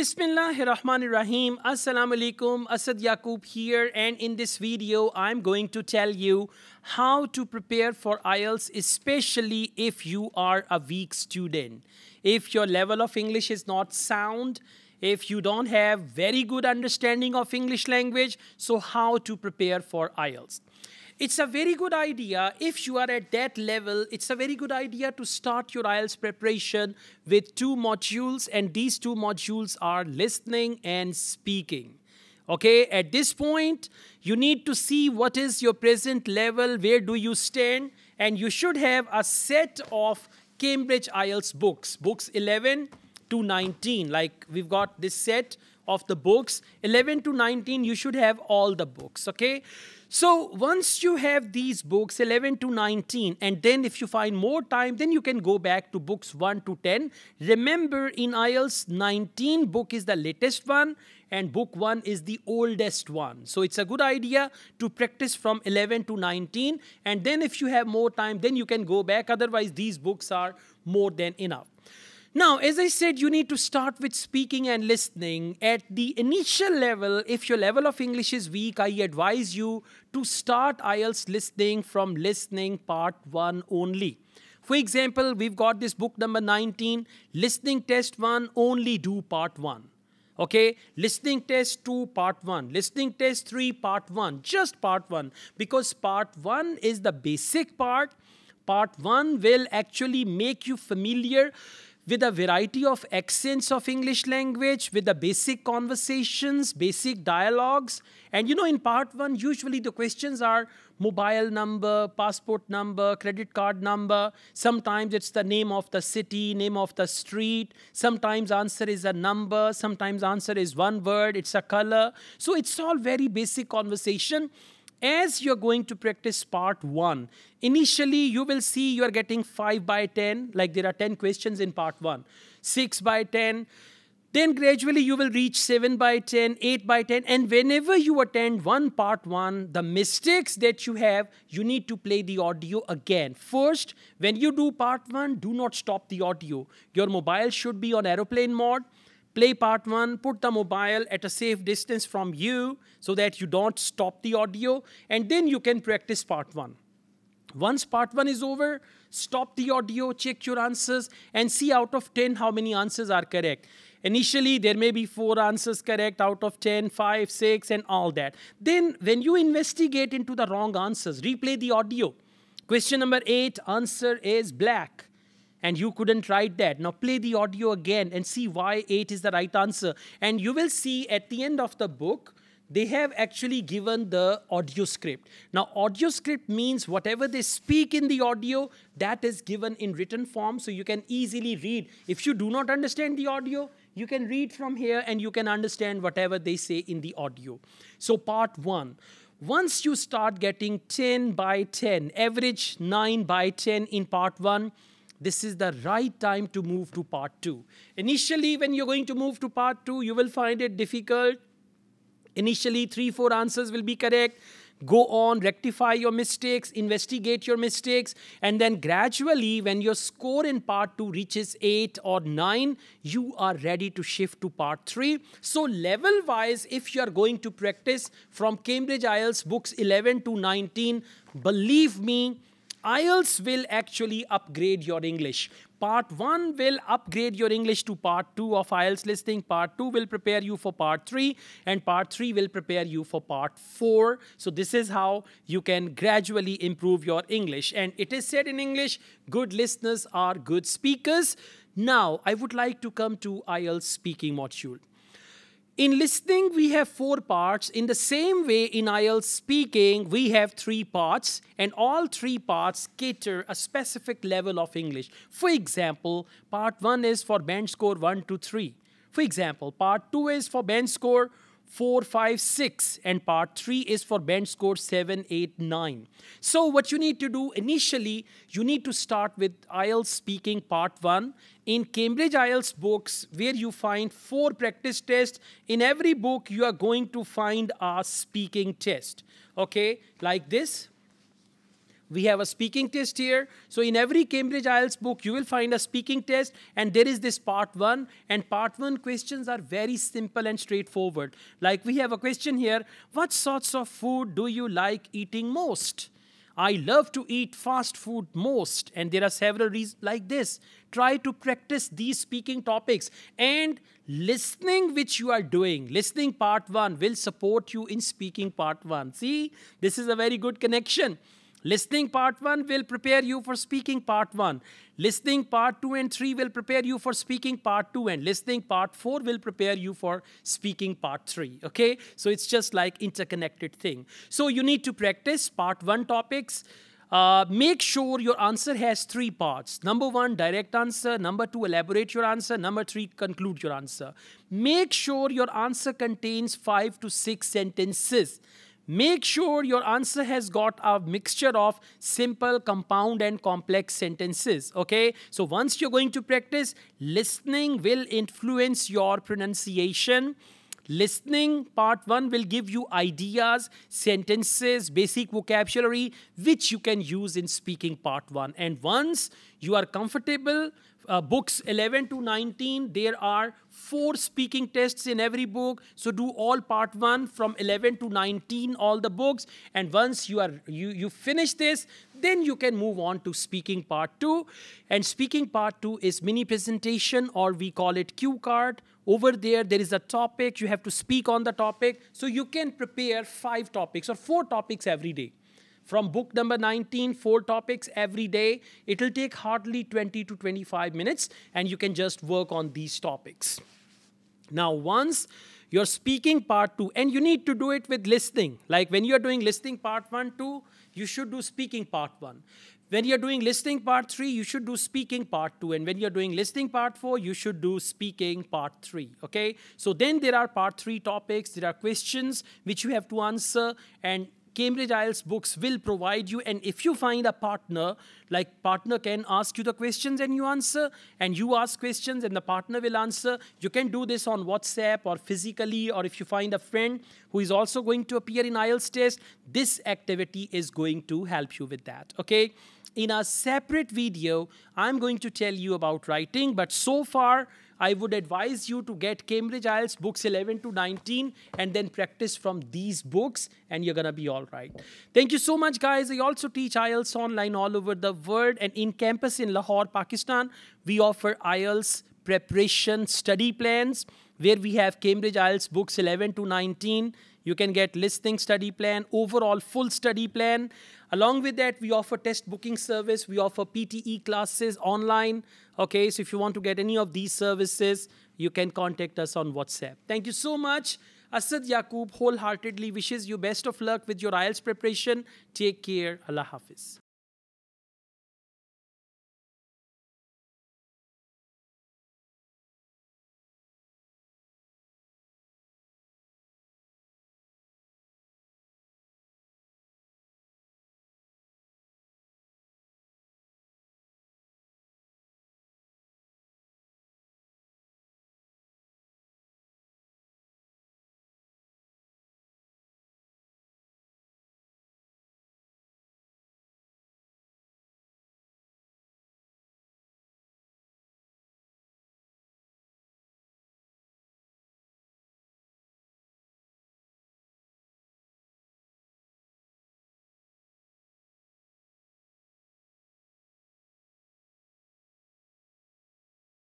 Bismillah Rahman Rahim. Assalamu alaikum. Asad Yaqub here and in this video I'm going to tell you how to prepare for IELTS especially if you are a weak student. If your level of English is not sound, if you don't have very good understanding of English language, so how to prepare for IELTS it's a very good idea if you are at that level it's a very good idea to start your IELTS preparation with two modules and these two modules are listening and speaking okay at this point you need to see what is your present level where do you stand and you should have a set of Cambridge IELTS books books 11 to 19 like we've got this set of the books 11 to 19 you should have all the books okay so once you have these books 11 to 19 and then if you find more time then you can go back to books 1 to 10. Remember in IELTS 19 book is the latest one and book 1 is the oldest one. So it's a good idea to practice from 11 to 19 and then if you have more time then you can go back otherwise these books are more than enough. Now, as I said, you need to start with speaking and listening. At the initial level, if your level of English is weak, I advise you to start IELTS listening from listening part one only. For example, we've got this book number 19, Listening Test 1, only do part 1. Okay, listening test 2, part 1, listening test 3, part 1, just part 1, because part 1 is the basic part. Part 1 will actually make you familiar with a variety of accents of English language, with the basic conversations, basic dialogues. And you know, in part one, usually the questions are mobile number, passport number, credit card number. Sometimes it's the name of the city, name of the street. Sometimes answer is a number. Sometimes answer is one word, it's a color. So it's all very basic conversation as you're going to practice part one, initially you will see you are getting 5 by 10, like there are 10 questions in part one, 6 by 10. Then gradually you will reach 7 by 10, 8 by 10, and whenever you attend one part one, the mistakes that you have, you need to play the audio again. First, when you do part one, do not stop the audio. Your mobile should be on aeroplane mode play part one, put the mobile at a safe distance from you so that you don't stop the audio, and then you can practice part one. Once part one is over, stop the audio, check your answers, and see out of 10 how many answers are correct. Initially, there may be four answers correct out of 10, five, six, and all that. Then, when you investigate into the wrong answers, replay the audio. Question number eight answer is black and you couldn't write that. Now play the audio again and see why 8 is the right answer. And you will see at the end of the book, they have actually given the audio script. Now, audio script means whatever they speak in the audio, that is given in written form, so you can easily read. If you do not understand the audio, you can read from here and you can understand whatever they say in the audio. So, part one once you start getting 10 by 10, average 9 by 10 in part one, this is the right time to move to part two. Initially, when you're going to move to part two, you will find it difficult. Initially, three, four answers will be correct. Go on, rectify your mistakes, investigate your mistakes, and then gradually, when your score in part two reaches eight or nine, you are ready to shift to part three. So, level wise, if you are going to practice from Cambridge IELTS books 11 to 19, believe me, IELTS will actually upgrade your English. Part 1 will upgrade your English to Part 2 of IELTS listening. Part 2 will prepare you for Part 3 and Part 3 will prepare you for Part 4. So this is how you can gradually improve your English. And it is said in English, good listeners are good speakers. Now, I would like to come to IELTS speaking module. In listening, we have four parts. In the same way, in IELTS speaking, we have three parts, and all three parts cater a specific level of English. For example, part one is for band score one to three. For example, part two is for band score 4, 5, 6, and part 3 is for band score 7, 8, 9. So, what you need to do initially, you need to start with IELTS speaking part 1. In Cambridge IELTS books, where you find four practice tests, in every book you are going to find a speaking test. Okay, like this we have a speaking test here. So in every Cambridge IELTS book, you will find a speaking test and there is this part one and part one questions are very simple and straightforward. Like we have a question here, what sorts of food do you like eating most? I love to eat fast food most and there are several reasons like this. Try to practice these speaking topics and listening which you are doing listening part 1 will support you in speaking part 1 see this is a very good connection Listening part 1 will prepare you for speaking part 1. Listening part 2 and 3 will prepare you for speaking part 2 and listening part 4 will prepare you for speaking part 3. Okay? So it's just like interconnected thing. So you need to practice part 1 topics. Uh, make sure your answer has three parts. Number one, direct answer. Number two, elaborate your answer. Number three, conclude your answer. Make sure your answer contains five to six sentences Make sure your answer has got a mixture of simple, compound and complex sentences, okay? So once you're going to practice, listening will influence your pronunciation. Listening part one will give you ideas, sentences, basic vocabulary, which you can use in speaking part one. And once you are comfortable, uh, books 11 to 19, there are four speaking tests in every book. So do all part one from 11 to 19, all the books. And once you are you you finish this, then you can move on to speaking part two. And speaking part two is mini presentation or we call it cue card. Over there, there is a topic. You have to speak on the topic. So you can prepare five topics or four topics every day. From book number 19, four topics every day. It'll take hardly 20 to 25 minutes and you can just work on these topics. Now, once your speaking part two, and you need to do it with listening. Like when you're doing listening part one, two, you should do speaking part one. When you're doing listening part three, you should do speaking part two. And when you're doing listening part four, you should do speaking part three. Okay? So then there are part three topics, there are questions which you have to answer, and Cambridge IELTS books will provide you. And if you find a partner, like partner can ask you the questions and you answer, and you ask questions and the partner will answer. You can do this on WhatsApp or physically, or if you find a friend who is also going to appear in IELTS test, this activity is going to help you with that, okay? In a separate video, I'm going to tell you about writing, but so far, I would advise you to get Cambridge IELTS books 11 to 19 and then practice from these books and you're going to be all right. Thank you so much, guys. I also teach IELTS online all over the world and in campus in Lahore, Pakistan, we offer IELTS preparation study plans where we have Cambridge IELTS books 11 to 19, you can get listing study plan, overall full study plan. Along with that, we offer test booking service. We offer PTE classes online. Okay, so if you want to get any of these services, you can contact us on WhatsApp. Thank you so much. Asad Yaqub wholeheartedly wishes you best of luck with your IELTS preparation. Take care. Allah Hafiz.